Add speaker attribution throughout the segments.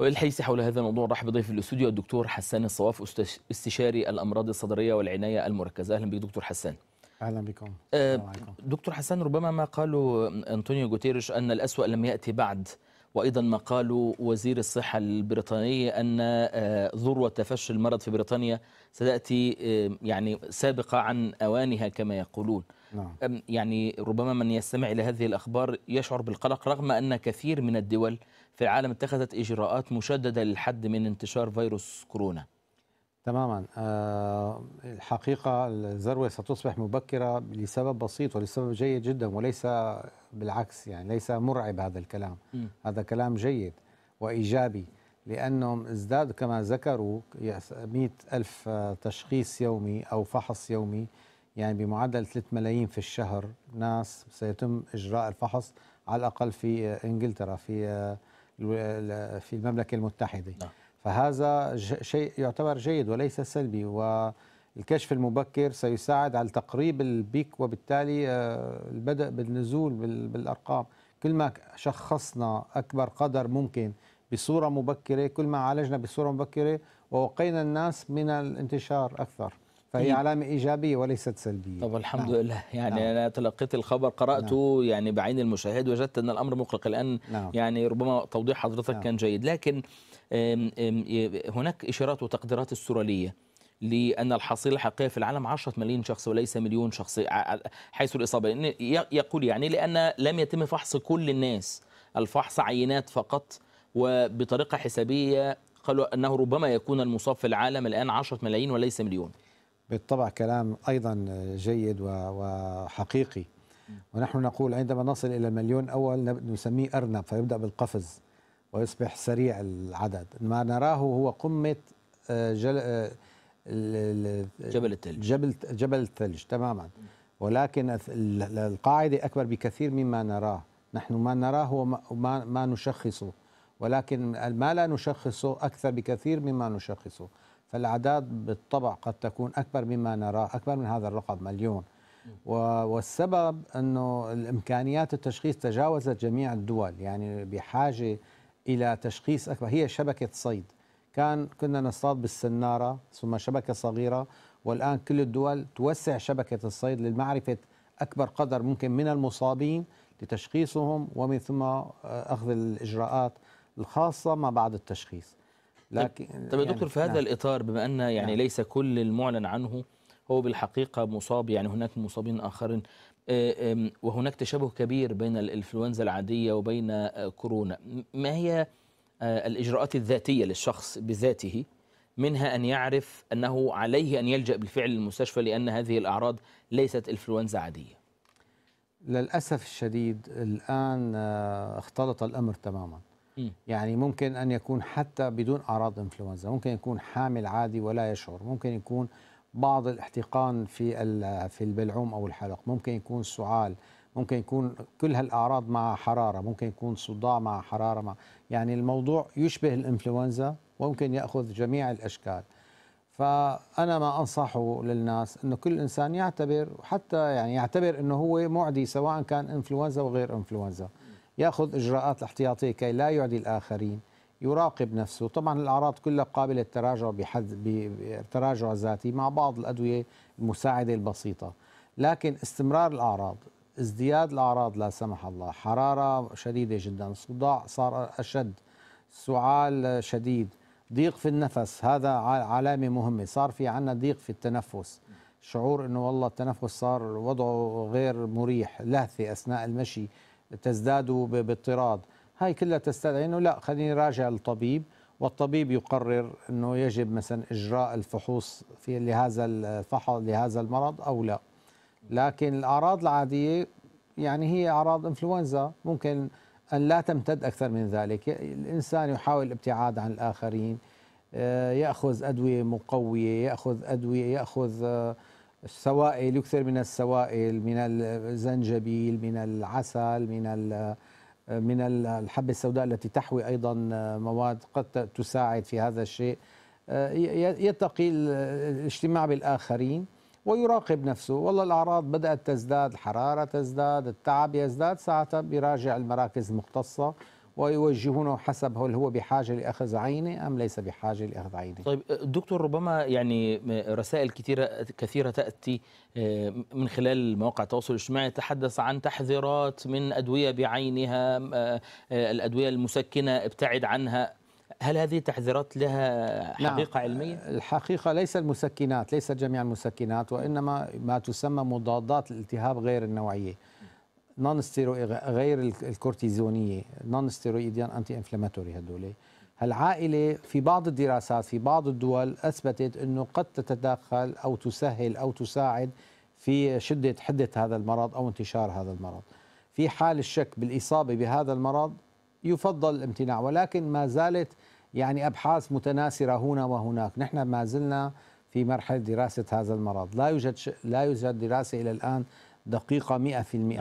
Speaker 1: والحيث حول هذا الموضوع رحب بضيف الاستوديو الدكتور حسان الصواف استشاري الامراض الصدريه والعنايه المركزه اهلا بك دكتور حسان اهلا بكم أه دكتور حسان ربما ما قاله انطونيو جوتيريش ان الاسوا لم ياتي بعد وأيضا ما قاله وزير الصحة البريطاني أن آه، ذروة تفشي المرض في بريطانيا ستأتي آه، يعني سابقة عن أوانها كما يقولون نعم. يعني ربما من يستمع إلى هذه الأخبار يشعر بالقلق رغم أن كثير من الدول في العالم اتخذت إجراءات مشددة للحد من انتشار فيروس كورونا
Speaker 2: تماما آه، الحقيقة الذروة ستصبح مبكرة لسبب بسيط ولسبب جيد جدا وليس بالعكس يعني ليس مرعب هذا الكلام هذا كلام جيد وإيجابي لأنهم ازداد كما ذكروا 100 ألف آه، تشخيص يومي أو فحص يومي يعني بمعدل 3 ملايين في الشهر ناس سيتم إجراء الفحص على الأقل في إنجلترا في آه، في المملكة المتحدة نعم. فهذا شيء يعتبر جيد وليس سلبي والكشف المبكر سيساعد على تقريب البيك وبالتالي آه، البدء بالنزول بالارقام كل ما شخصنا اكبر قدر ممكن بصوره مبكره كل ما عالجنا بصوره مبكره ووقينا الناس من الانتشار اكثر فهي طيب. علامة إيجابية وليست سلبية طب الحمد نعم. لله
Speaker 1: يعني نعم. أنا تلقيت الخبر قرأته نعم. يعني بعين المشاهد وجدت أن الأمر مقلق الآن نعم. يعني ربما توضيح حضرتك نعم. كان جيد لكن هناك إشارات وتقديرات استراليه لأن الحصيلة الحقيقية في العالم 10 مليون شخص وليس مليون شخص حيث الإصابة يقول يعني لأن لم يتم فحص كل الناس الفحص عينات فقط وبطريقة حسابية قالوا أنه ربما يكون المصاب في العالم الآن 10 ملايين وليس مليون
Speaker 2: بالطبع كلام أيضا جيد وحقيقي ونحن نقول عندما نصل إلى المليون أول نسميه أرنب فيبدأ بالقفز ويصبح سريع العدد ما نراه هو قمة آه، جل آه، جبل الثلج جبل جبل الثلج تماما ولكن القاعدة أكبر بكثير مما نراه نحن ما نراه هو ما, ما نشخصه ولكن ما لا نشخصه أكثر بكثير مما نشخصه فالأعداد بالطبع قد تكون أكبر مما نراه أكبر من هذا الرقم مليون والسبب أنه الإمكانيات التشخيص تجاوزت جميع الدول يعني بحاجة إلى تشخيص أكبر هي شبكة صيد كان كنا نصطاد بالسنارة ثم شبكة صغيرة والآن كل الدول توسع شبكة الصيد لمعرفة أكبر قدر ممكن من المصابين لتشخيصهم ومن ثم آه، أخذ الإجراءات الخاصة ما بعد التشخيص لكن طب طيب يا يعني دكتور في هذا نعم.
Speaker 1: الاطار بما ان يعني نعم. ليس كل المعلن عنه هو بالحقيقه مصاب يعني هناك مصابين اخرين آه، وهناك تشابه كبير بين الانفلونزا العاديه وبين آه، كورونا ما هي آه، الاجراءات الذاتيه للشخص بذاته منها ان يعرف انه عليه ان يلجا بالفعل للمستشفى لان هذه الاعراض ليست انفلونزا عاديه
Speaker 2: للاسف الشديد الان اختلط الامر تماما يعني ممكن أن يكون حتى بدون أعراض إنفلونزا ممكن يكون حامل عادي ولا يشعر ممكن يكون بعض الاحتقان في في البلعوم أو الحلق ممكن يكون سعال ممكن يكون كل هالأعراض مع حرارة ممكن يكون صداع مع حرارة مع يعني الموضوع يشبه الإنفلونزا وممكن يأخذ جميع الأشكال فأنا ما أنصحه للناس أنه كل إنسان يعتبر حتى يعني يعتبر أنه هو معدي سواء كان إنفلونزا وغير إنفلونزا ياخذ اجراءات احتياطيه كي لا يعدي الاخرين يراقب نفسه طبعا الاعراض كلها قابله للتراجع بحد بتراجع ذاتي مع بعض الادويه المساعده البسيطه لكن استمرار الاعراض ازدياد الاعراض لا سمح الله حراره شديده جدا صداع صار اشد سعال شديد ضيق في النفس هذا علامه مهمه صار في عندنا ضيق في التنفس شعور انه والله التنفس صار وضعه غير مريح لهثه اثناء المشي تزداد باضطراد هاي كلها تستدعي انه لا خليني راجع الطبيب والطبيب يقرر انه يجب مثلا اجراء الفحوص في لهذا الفحص لهذا المرض او لا لكن الاعراض العاديه يعني هي اعراض انفلونزا ممكن ان لا تمتد اكثر من ذلك الانسان يحاول الابتعاد عن الاخرين آه، ياخذ ادويه مقويه ياخذ ادويه ياخذ آه، السوائل يكثر من السوائل من الزنجبيل من العسل من من الحبة السوداء التي تحوي أيضا مواد قد تساعد في هذا الشيء يتقي الاجتماع بالآخرين ويراقب نفسه والله الأعراض بدأت تزداد الحرارة تزداد التعب يزداد ساعتها بيراجع المراكز المختصة ويوجهونه حسب هل هو بحاجه لاخذ عينه ام ليس بحاجه لاخذ عينه.
Speaker 1: طيب دكتور ربما يعني رسائل كثيره كثيره تاتي آه، من خلال مواقع التواصل الاجتماعي تتحدث عن تحذيرات من ادويه بعينها آه، آه، الادويه المسكنه ابتعد عنها
Speaker 2: هل هذه التحذيرات لها نعم. حقيقة نعم. علمية؟ الحقيقة ليس المسكنات ليس جميع المسكنات وإنما ما تسمى مضادات الالتهاب غير النوعية نون غير الكورتيزونيه نون ستيرويديان انتي انفلاماتوري هدول هالعائله في بعض الدراسات في بعض الدول اثبتت انه قد تتدخل او تسهل او تساعد في شده حده هذا المرض او انتشار هذا المرض في حال الشك بالاصابه بهذا المرض يفضل الامتناع ولكن ما زالت يعني ابحاث متناثره هنا وهناك نحن ما زلنا في مرحله دراسه هذا المرض لا يوجد لا يوجد دراسه الى الان دقيقه 100%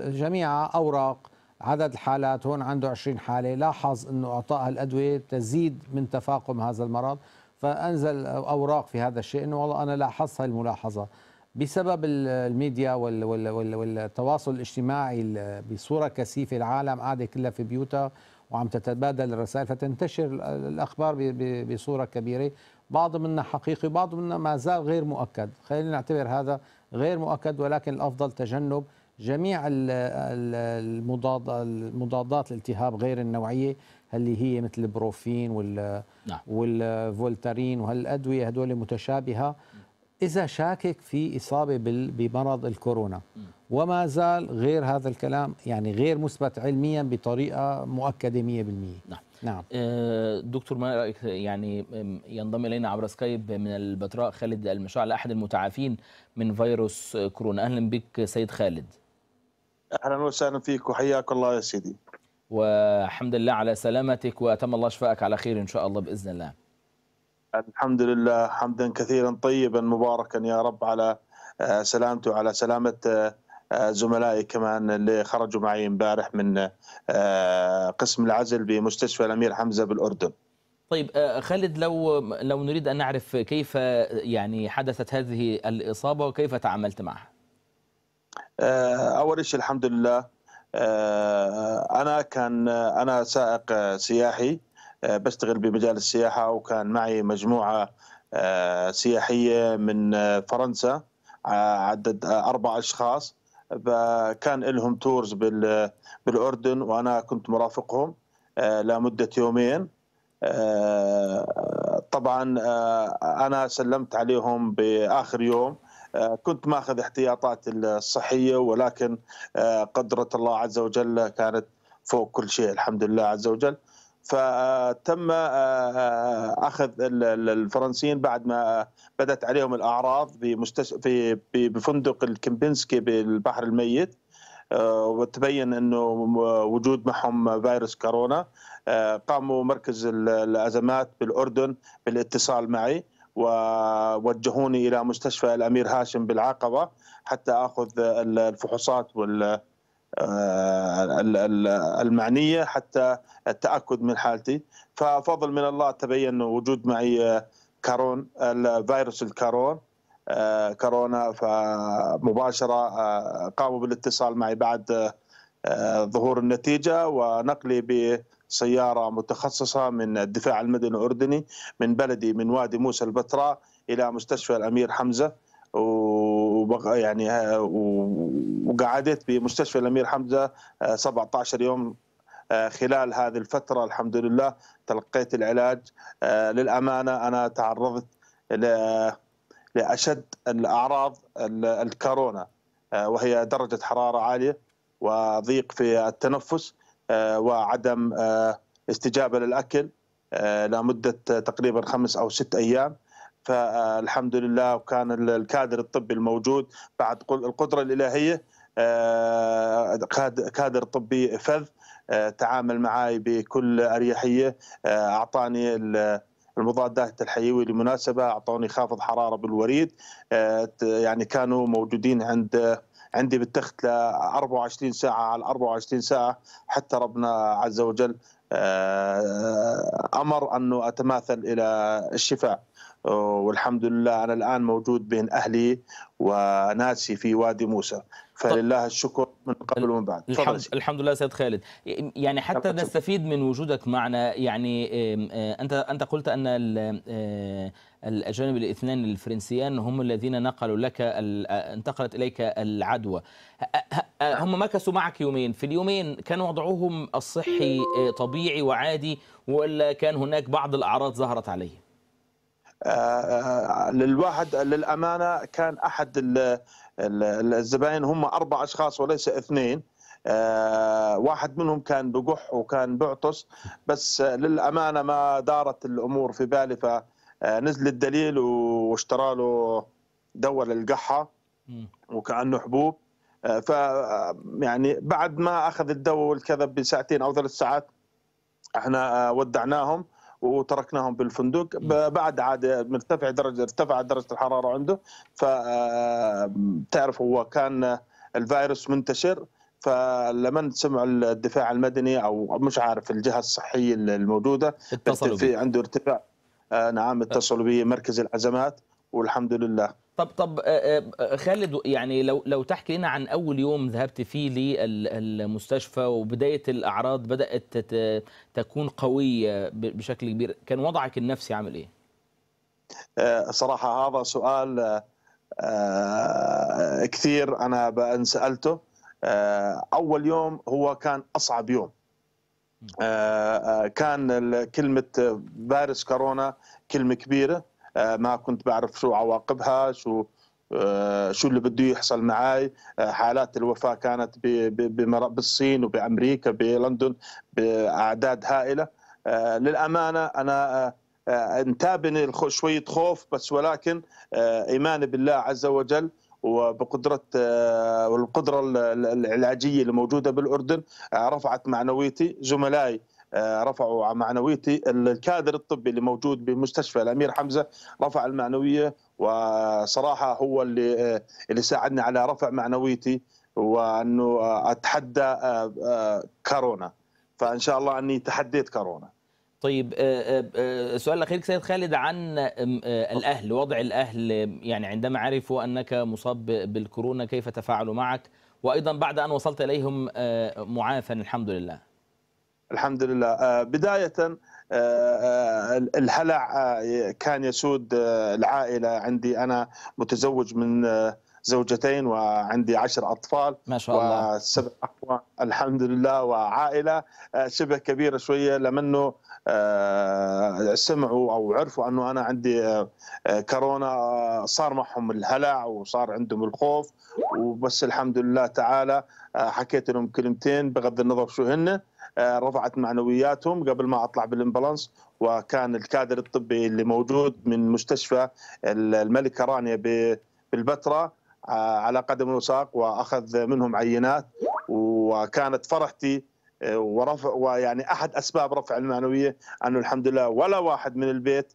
Speaker 2: جميعها أوراق عدد الحالات هون عنده 20 حالة لاحظ أنه أعطاء الأدوية تزيد من تفاقم هذا المرض فأنزل أوراق في هذا الشيء أنه والله أنا لاحظت هاي الملاحظة بسبب الميديا والتواصل الاجتماعي بصورة كثيفة العالم قاعدة كلها في بيوتها وعم تتبادل الرسائل فتنتشر الأخبار بصورة كبيرة بعض منها حقيقي بعض منها ما زال غير مؤكد خلينا نعتبر هذا غير مؤكد ولكن الأفضل تجنب جميع المضاد المضادات الالتهاب غير النوعيه اللي هي مثل البروفين وال نعم. والفولتارين وهالادويه هدول متشابهه اذا شاكك في اصابه بمرض الكورونا وما زال غير هذا الكلام يعني غير مثبت علميا بطريقه مؤكده 100% نعم نعم
Speaker 1: آه، دكتور ما رايك يعني ينضم الينا عبر سكايب من البتراء خالد المشاعل احد المتعافين من فيروس كورونا اهلا بك سيد خالد
Speaker 3: اهلا وسهلا فيك وحياك الله يا سيدي
Speaker 1: والحمد لله على سلامتك واتم الله شفائك على خير ان شاء الله باذن الله
Speaker 3: الحمد لله حمدا كثيرا طيبا مباركا يا رب على آه، سلامته وعلى سلامه آه، زملائي كمان اللي خرجوا معي امبارح من آه، قسم العزل بمستشفى الامير حمزه بالاردن
Speaker 1: طيب خالد لو لو نريد ان نعرف كيف يعني حدثت هذه الاصابه وكيف تعاملت معها
Speaker 3: آه، اول شيء الحمد لله آه، انا كان انا سائق سياحي آه، بشتغل بمجال السياحه وكان معي مجموعه سياحيه من فرنسا عدد اربع اشخاص فكان لهم تورز بالاردن وانا كنت مرافقهم لمده يومين طبعا انا سلمت عليهم باخر يوم آه، كنت ماخذ احتياطات الصحيه ولكن آه، قدره الله عز وجل كانت فوق كل شيء الحمد لله عز وجل فتم آه، اخذ الفرنسيين بعد ما بدأت عليهم الاعراض بفندق الكمبنسكي بالبحر الميت وتبين انه وجود معهم فيروس كورونا قاموا مركز الازمات بالاردن بالاتصال معي ووجهوني الى مستشفى الامير هاشم بالعقبه حتى اخذ الفحوصات وال آه، المعنيه حتى التاكد من حالتي ففضل من الله تبين وجود معي آه، كارون الفيروس الكارون آه، كورونا فمباشره قاموا بالاتصال معي بعد ظهور النتيجه ونقلي بسياره متخصصه من الدفاع المدني الاردني من بلدي من وادي موسى البتراء الى مستشفى الامير حمزه يعني، و يعني وقعدت بمستشفى الامير حمزه 17 آه، يوم آه، خلال هذه الفتره الحمد لله تلقيت العلاج آه، للامانه انا تعرضت لاشد الاعراض الكورونا وهي درجه حراره عاليه وضيق في التنفس آه، وعدم آه، استجابه للاكل آه، لمده تقريبا خمس او ست ايام فالحمد لله وكان الكادر الطبي الموجود بعد القدره الالهيه كادر طبي فذ تعامل معي بكل اريحيه اعطاني المضادات الحيويه المناسبه اعطوني خافض حراره بالوريد يعني كانوا موجودين عند عندي بالتخت ل 24 ساعه على 24 ساعه حتى ربنا عز وجل آه، امر انه اتماثل الى الشفاء والحمد لله انا الان موجود بين اهلي وناسي في وادي موسى فلله الشكر من قبل ومن بعد الحمد,
Speaker 1: الحمد لله سيد خالد يعني حتى نستفيد من وجودك معنا يعني آه، انت انت قلت ان آه، الاجانب الاثنان الفرنسيان هم الذين نقلوا لك آه، انتقلت اليك العدوى هم مكثوا معك يومين في اليومين كان وضعهم الصحي طبيعي وعادي ولا كان هناك بعض الاعراض ظهرت عليهم
Speaker 3: آه، آه، للواحد للامانه كان احد الزباين هم اربع اشخاص وليس اثنين آه، واحد منهم كان بقح وكان بعطس بس للامانه ما دارت الامور في بالي فنزل الدليل واشترى له دواء للقحه وكانه حبوب ف يعني بعد ما اخذ الدواء والكذب بساعتين او ثلاث ساعات احنا آه ودعناهم وتركناهم بالفندق بعد عاد مرتفع درجه ارتفعت درجه الحراره عنده فتعرف آه، هو كان الفيروس منتشر فلمن سمع الدفاع المدني او مش عارف الجهه الصحيه الموجوده اتصلوا في عنده ارتفاع آه، نعم اتصلوا بمركز الازمات والحمد لله
Speaker 1: طب طب آه، آه، خالد يعني لو لو تحكي لنا عن اول يوم ذهبت فيه للمستشفى وبدايه الاعراض بدات تكون قويه بشكل كبير كان وضعك النفسي عامل ايه
Speaker 3: آه، صراحه هذا سؤال كثير انا بان سالته اول يوم هو كان اصعب يوم كان كلمه فيروس كورونا كلمه كبيره آه، ما كنت بعرف شو عواقبها شو آه، شو اللي بده يحصل معي آه، حالات الوفاة كانت بالصين وبأمريكا بلندن بأعداد هائلة للأمانة أنا انتابني شوية خوف بس ولكن إيماني بالله عز وجل وبقدرة والقدرة العلاجية اللي موجودة بالأردن رفعت معنويتي زملائي آه، رفعوا معنويتي الكادر الطبي اللي موجود بمستشفى الامير حمزه رفع المعنويه وصراحه هو اللي آه، اللي ساعدني على رفع معنويتي وانه اتحدى آه، كورونا فان شاء الله اني تحديت كورونا
Speaker 1: طيب سؤال الاخير سيد خالد عن الاهل وضع الاهل يعني عندما عرفوا انك مصاب بالكورونا كيف تفاعلوا معك وايضا بعد ان وصلت اليهم معافى الحمد لله
Speaker 3: الحمد لله آه، بداية آه، آه، الهلع كان يسود العائلة عندي أنا متزوج من زوجتين وعندي عشر أطفال ما شاء الله وسبع أخوان الحمد لله وعائلة شبه كبيرة شوية لمنه سمعوا أو عرفوا أنه أنا عندي كورونا صار معهم الهلع وصار عندهم الخوف وبس الحمد لله تعالى حكيت لهم كلمتين بغض النظر شو هن آه، رفعت معنوياتهم قبل ما اطلع بالامبلانس وكان الكادر الطبي اللي موجود من مستشفى الملكه رانيا بالبتراء آه، على قدم وساق واخذ منهم عينات وكانت فرحتي آه، ورفع ويعني احد اسباب رفع المعنويه انه الحمد لله ولا واحد من البيت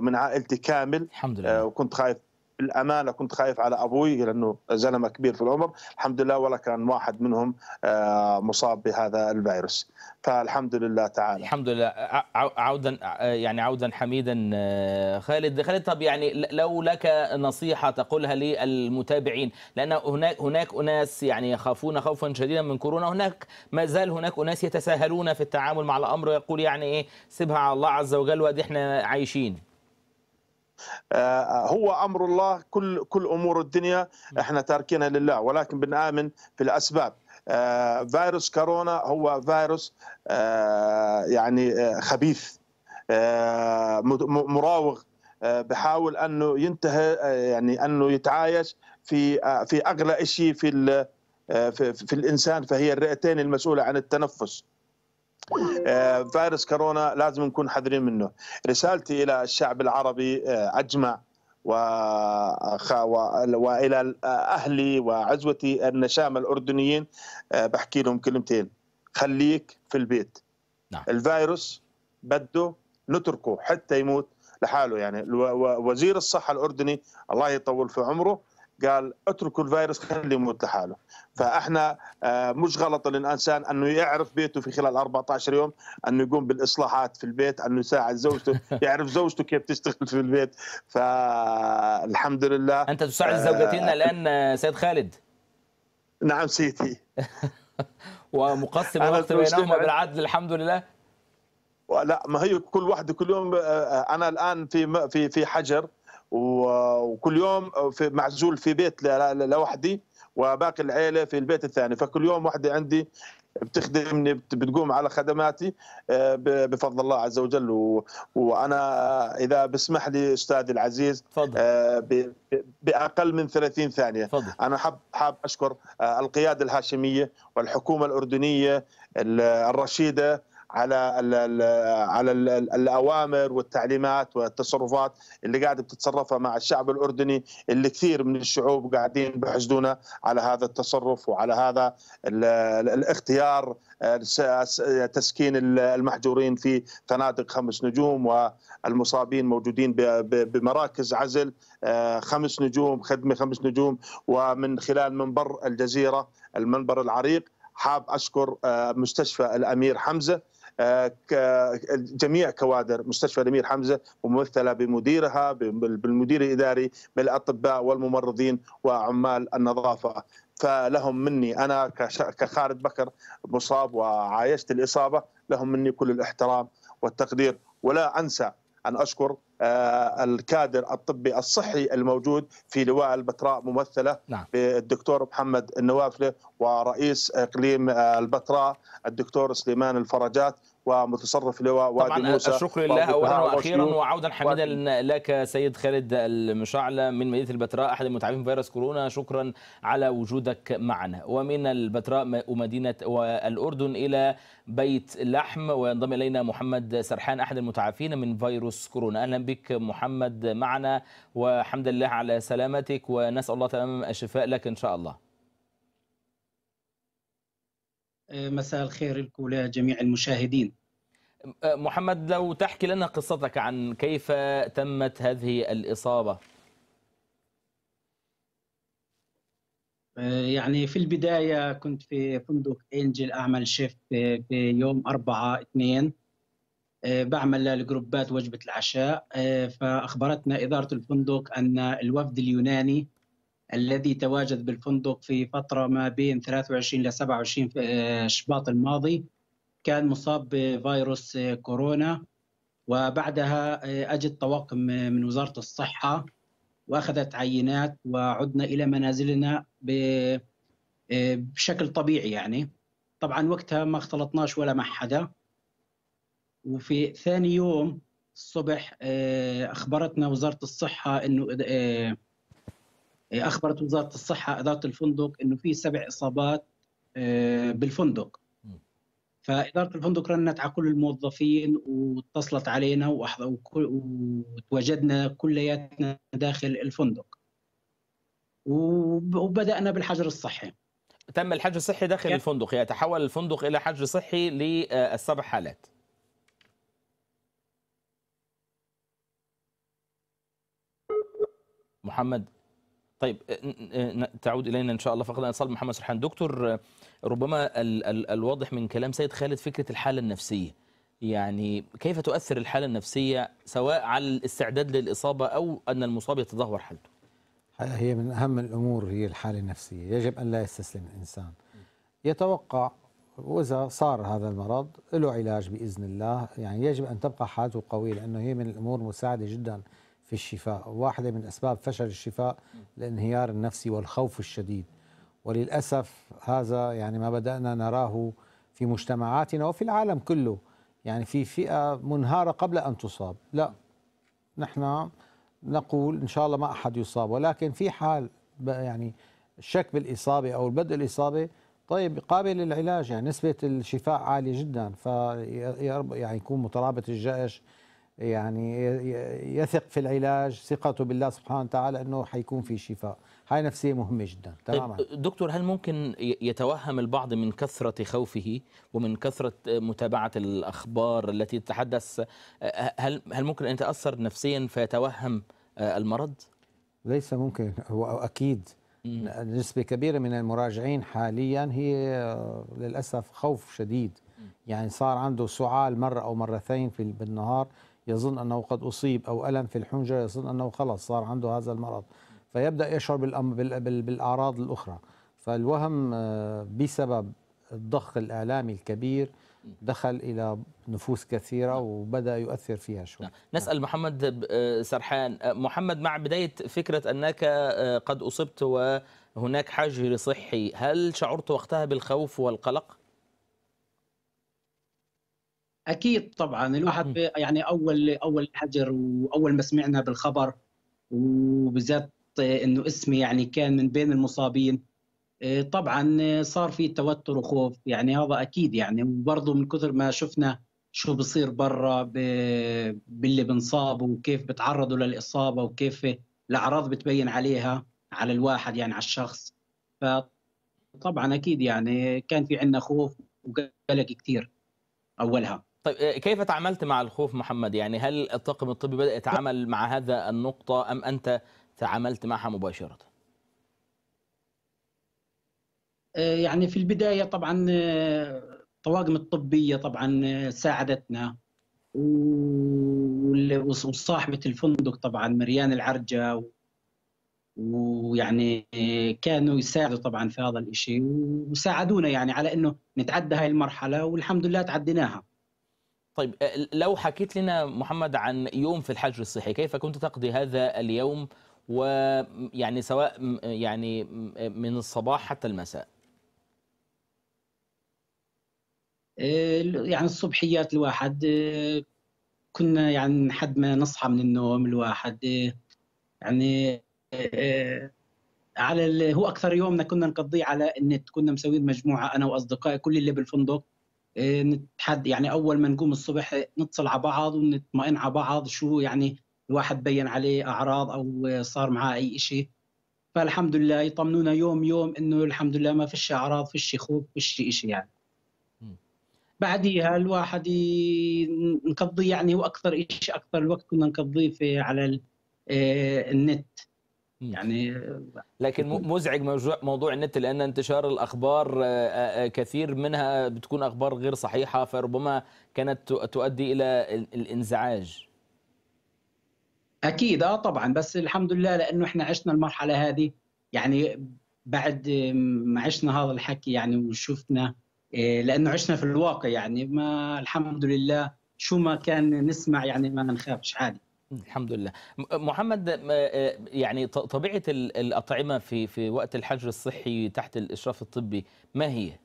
Speaker 3: من عائلتي كامل الحمد لله وكنت خايف بالامانه كنت خايف على ابوي لانه زلمه كبير في العمر الحمد لله ولا كان واحد منهم آه، مصاب بهذا الفيروس فالحمد لله تعالى
Speaker 1: الحمد لله عودا يعني عودا حميدا آه، خالد خالد طب يعني لو لك نصيحه تقولها للمتابعين لان هناك هناك اناس يعني يخافون خوفا شديدا من كورونا هناك ما زال هناك اناس يتساهلون في التعامل مع الامر ويقول يعني ايه سيبها على الله عز وجل وادي احنا عايشين
Speaker 3: آه، هو امر الله كل كل امور الدنيا احنا تاركينها لله ولكن بنآمن في الاسباب آه، فيروس كورونا هو فيروس آه، يعني خبيث مراوغ بحاول انه ينتهي يعني انه يتعايش في في اغلى شيء في في الانسان فهي الرئتين المسؤوله عن التنفس آه، فيروس كورونا لازم نكون حذرين منه رسالتي إلى الشعب العربي آه، أجمع والى اهلي وعزوتي النشام الاردنيين آه، بحكي لهم كلمتين خليك في البيت نعم. الفيروس بده نتركه حتى يموت لحاله يعني وزير الصحه الاردني الله يطول في عمره قال اتركوا الفيروس خليه يموت لحاله فاحنا آه، مش غلط للانسان انه يعرف بيته في خلال 14 يوم انه يقوم بالاصلاحات في البيت انه يساعد زوجته يعرف زوجته كيف تشتغل في البيت فالحمد لله انت تساعد آه، زوجتنا
Speaker 1: الان سيد خالد
Speaker 3: نعم سيدي ومقسم الوقت بينهما
Speaker 1: بالعدل الحمد لله
Speaker 3: لا ما هي كل واحده كل يوم آه، انا الان في في في حجر وكل يوم في معزول في بيت لوحدي وباقي العيله في البيت الثاني فكل يوم وحده عندي بتخدمني بتقوم على خدماتي آه، بفضل الله عز وجل وانا اذا بسمح لي استاذي العزيز آه، باقل من 30 ثانيه فضل. انا حاب حاب اشكر آه، القياده الهاشميه والحكومه الاردنيه الرشيده على على الاوامر والتعليمات والتصرفات اللي قاعده بتتصرفها مع الشعب الاردني اللي كثير من الشعوب قاعدين بحشدونا على هذا التصرف وعلى هذا الاختيار آه، تسكين المحجورين في فنادق خمس نجوم والمصابين موجودين بمراكز عزل آه، خمس نجوم خدمه خمس نجوم ومن خلال منبر الجزيره المنبر العريق حاب اشكر آه، مستشفى الامير حمزه آه، جميع كوادر مستشفى الامير حمزه وممثله بمديرها بالمدير الاداري بالاطباء والممرضين وعمال النظافه فلهم مني انا كخالد بكر مصاب وعايشت الاصابه لهم مني كل الاحترام والتقدير ولا انسى ان اشكر آه، الكادر الطبي الصحي الموجود في لواء البتراء ممثله نعم. بالدكتور محمد النوافله ورئيس اقليم البتراء الدكتور سليمان الفرجات ومتصرف لواء وادي موسى الشكر لله اولا واخيرا وعودا
Speaker 1: حميدا لك سيد خالد المشعله من مدينه البتراء احد المتعافين من فيروس كورونا شكرا على وجودك معنا ومن البتراء ومدينه والاردن الى بيت لحم وينضم الينا محمد سرحان احد المتعافين من فيروس كورونا اهلا بك محمد معنا وحمد لله على سلامتك ونسال الله تمام الشفاء لك ان شاء الله
Speaker 4: آه، مساء الخير لكم جميع المشاهدين
Speaker 1: آه، محمد لو تحكي لنا قصتك عن كيف تمت هذه الإصابة
Speaker 4: آه، يعني في البداية كنت في فندق إنجل أعمل شيفت في يوم أربعة اثنين بعمل للجروبات وجبة العشاء فأخبرتنا إدارة الفندق أن الوفد اليوناني الذي تواجد بالفندق في فترة ما بين 23 إلى 27 آه، شباط الماضي كان مصاب بفيروس آه، كورونا وبعدها آه، أجد طواقم من وزارة الصحة وأخذت عينات وعدنا إلى منازلنا بشكل طبيعي يعني طبعا وقتها ما اختلطناش ولا مع حدا وفي ثاني يوم الصبح أخبرتنا وزارة الصحة أنه إيه، اخبرت وزاره الصحه اداره الفندق انه في سبع اصابات إيه، بالفندق فاداره الفندق رنت على كل الموظفين واتصلت علينا وتواجدنا كلياتنا داخل الفندق وبدانا بالحجر الصحي
Speaker 1: تم الحجر الصحي داخل الفندق يتحول يعني الفندق الى حجر صحي للسبع آه، حالات محمد طيب آه، آه، تعود الينا ان شاء الله فقط اتصال محمد سرحان دكتور آه، ربما ال ال الواضح من كلام سيد خالد فكره الحاله النفسيه يعني كيف تؤثر الحاله النفسيه سواء على الاستعداد للاصابه او ان المصاب يتدهور حالته
Speaker 2: هي من اهم الامور هي الحاله النفسيه يجب ان لا يستسلم الانسان يتوقع واذا صار هذا المرض له علاج باذن الله يعني يجب ان تبقى حالته قويه لانه هي من الامور المساعده جدا في الشفاء واحدة من أسباب فشل الشفاء الانهيار النفسي والخوف الشديد وللأسف هذا يعني ما بدأنا نراه في مجتمعاتنا وفي العالم كله يعني في فئة منهارة قبل أن تصاب لا نحن نقول إن شاء الله ما أحد يصاب ولكن في حال يعني الشك بالإصابة أو البدء الإصابة طيب قابل للعلاج يعني نسبة الشفاء عالية جدا فيعني يكون مترابط الجائش يعني يثق في العلاج ثقته بالله سبحانه وتعالى انه حيكون في شفاء هاي نفسيه مهمه جدا تماما
Speaker 1: طيب، دكتور هل ممكن يتوهم البعض من كثره خوفه ومن كثره متابعه الاخبار التي تتحدث هل هل ممكن ان يتاثر نفسيا فيتوهم
Speaker 2: المرض ليس ممكن هو اكيد نسبه كبيره من المراجعين حاليا هي للاسف خوف شديد يعني صار عنده سعال مره او مرتين في بالنهار يظن أنه قد أصيب أو ألم في الحنجرة يظن أنه خلص صار عنده هذا المرض فيبدأ يشعر بالأعراض الأخرى فالوهم آه، بسبب الضخ الإعلامي الكبير دخل الى نفوس كثيره نعم. وبدا يؤثر فيها شوي نعم.
Speaker 1: نسال محمد آه، سرحان آه، محمد مع بدايه فكره انك قد اصبت وهناك حجر صحي
Speaker 4: هل شعرت وقتها بالخوف والقلق اكيد طبعا الواحد يعني اول اول حجر واول ما سمعنا بالخبر وبالذات انه اسمي يعني كان من بين المصابين إيه، طبعا صار في توتر وخوف يعني هذا اكيد يعني وبرضه من كثر ما شفنا شو بصير برا باللي بنصاب وكيف بتعرضوا للاصابه وكيف الاعراض بتبين عليها على الواحد يعني على الشخص فطبعا اكيد يعني كان في عندنا خوف وقلق كثير اولها
Speaker 1: طيب آه، كيف تعاملت مع الخوف محمد يعني هل الطاقم الطبي بدأ يتعامل مع هذا النقطة
Speaker 4: أم أنت تعاملت معها مباشرة آه، يعني في البداية طبعا آه، الطواقم الطبية طبعا ساعدتنا وصاحبة الفندق طبعا مريان العرجة ويعني كانوا يساعدوا طبعا في هذا الشيء وساعدونا يعني على انه نتعدى هاي المرحله والحمد لله تعديناها
Speaker 1: طيب أه، لو حكيت لنا محمد عن يوم في الحجر الصحي كيف كنت تقضي هذا اليوم ويعني سواء يعني من الصباح حتى المساء
Speaker 4: أه، يعني الصبحيات الواحد أه، كنا يعني حد ما نصحى من النوم الواحد يعني على هو اكثر يومنا كنا نقضيه على النت كنا مسويين مجموعه انا واصدقائي كل اللي بالفندق إيه، نتحد يعني اول ما نقوم الصبح نتصل على بعض ونطمئن على بعض شو يعني الواحد بين عليه اعراض او صار معاه اي شيء فالحمد لله يطمنونا يوم يوم انه الحمد لله ما فيش اعراض فيش خوف فيش شيء يعني بعديها الواحد نقضي يعني واكثر شيء اكثر الوقت كنا نقضيه في على إيه، النت يعني لكن مزعج موضوع النت لان انتشار
Speaker 1: الاخبار آه، آه، كثير منها بتكون اخبار غير صحيحه فربما كانت
Speaker 4: تؤدي الى الانزعاج اكيد اه طبعا بس الحمد لله لانه احنا عشنا المرحله هذه يعني بعد ما عشنا هذا الحكي يعني وشفنا آه، لانه عشنا في الواقع يعني ما الحمد لله شو ما كان نسمع يعني ما نخافش عادي الحمد لله محمد
Speaker 1: آه، يعني طبيعه الاطعمه في في وقت الحجر الصحي تحت الاشراف
Speaker 4: الطبي ما هي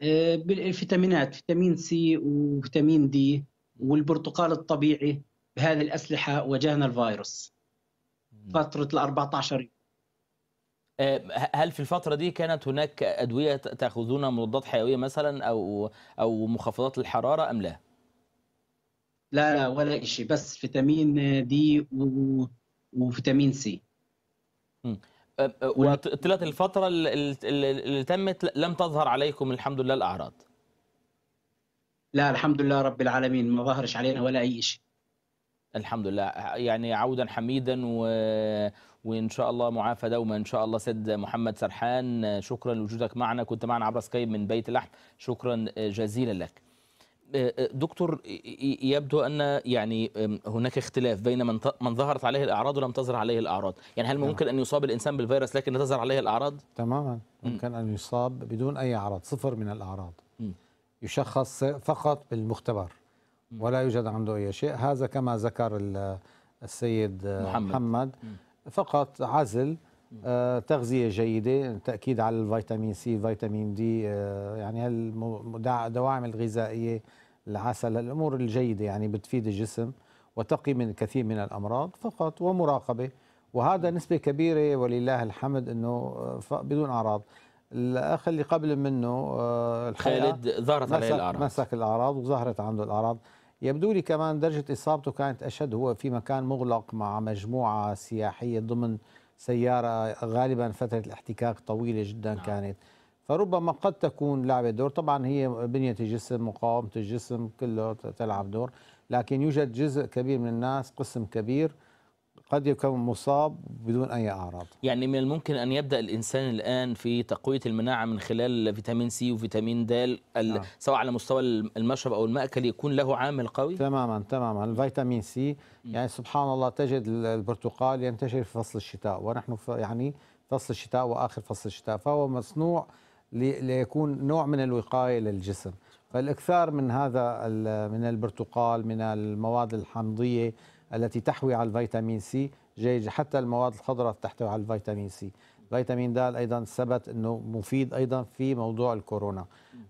Speaker 4: آه، بالفيتامينات فيتامين سي وفيتامين دي والبرتقال الطبيعي بهذه الاسلحه واجهنا الفيروس فتره ال 14 آه،
Speaker 1: هل في الفترة دي كانت هناك أدوية تأخذون مضادات حيوية مثلا أو أو
Speaker 4: منخفضات الحرارة أم لا؟ لا لا ولا شيء بس فيتامين دي و... وفيتامين سي أه، أه، وطلت
Speaker 1: الفترة اللي تمت لم تظهر عليكم الحمد لله الأعراض
Speaker 4: لا الحمد لله رب العالمين ما ظهرش علينا ولا أي شيء الحمد لله
Speaker 1: يعني عودا حميدا و... وان شاء الله معافى دوما ان شاء الله سيد محمد سرحان شكرا لوجودك معنا كنت معنا عبر سكايب من بيت لحم شكرا آه، جزيلا لك آه، آه، دكتور يبدو ان يعني هناك اختلاف بين من من ظهرت عليه الاعراض ولم تظهر عليه الاعراض، يعني هل نعم. ممكن ان يصاب الانسان بالفيروس لكن لا تظهر عليه الاعراض؟
Speaker 2: تماما ممكن ان يصاب بدون اي اعراض، صفر من الاعراض. يشخص فقط بالمختبر ولا يوجد عنده اي شيء، هذا كما ذكر السيد محمد, محمد فقط عزل آه، تغذية جيدة تأكيد على الفيتامين سي فيتامين دي آه، يعني الدواعم الغذائية العسل الأمور الجيدة يعني بتفيد الجسم وتقي من كثير من الأمراض فقط ومراقبة وهذا نسبة كبيرة ولله الحمد أنه بدون أعراض الأخ اللي قبل منه آه، خالد ظهرت عليه الأعراض مسك الأعراض وظهرت عنده الأعراض يبدو لي كمان درجة إصابته كانت أشد هو في مكان مغلق مع مجموعة سياحية ضمن سيارة غالبا فترة الاحتكاك طويلة جدا نعم. كانت فربما قد تكون لعبت دور طبعا هي بنية الجسم مقاومة الجسم كله تلعب دور لكن يوجد جزء كبير من الناس قسم كبير قد يكون مصاب بدون أي أعراض
Speaker 1: يعني من الممكن أن يبدأ الإنسان الآن في تقوية المناعة من خلال فيتامين سي وفيتامين د نعم. سواء على مستوى
Speaker 2: المشرب أو المأكل يكون له عامل قوي تماما تماما الفيتامين سي يعني سبحان الله تجد البرتقال ينتشر في فصل الشتاء ونحن يعني فصل الشتاء وآخر فصل الشتاء فهو مصنوع ليكون نوع من الوقاية للجسم فالإكثار من هذا من البرتقال من المواد الحمضية التي تحوي على الفيتامين سي جيد حتى المواد الخضراء تحتوي على الفيتامين سي فيتامين د ايضا ثبت انه مفيد ايضا في موضوع الكورونا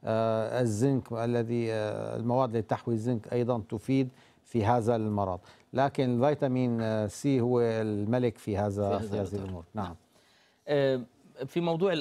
Speaker 2: آه الزنك الذي آه المواد اللي تحوي الزنك ايضا تفيد في هذا المرض لكن الفيتامين آه، سي هو الملك في هذا في, هذه الامور نعم
Speaker 1: آه، في موضوع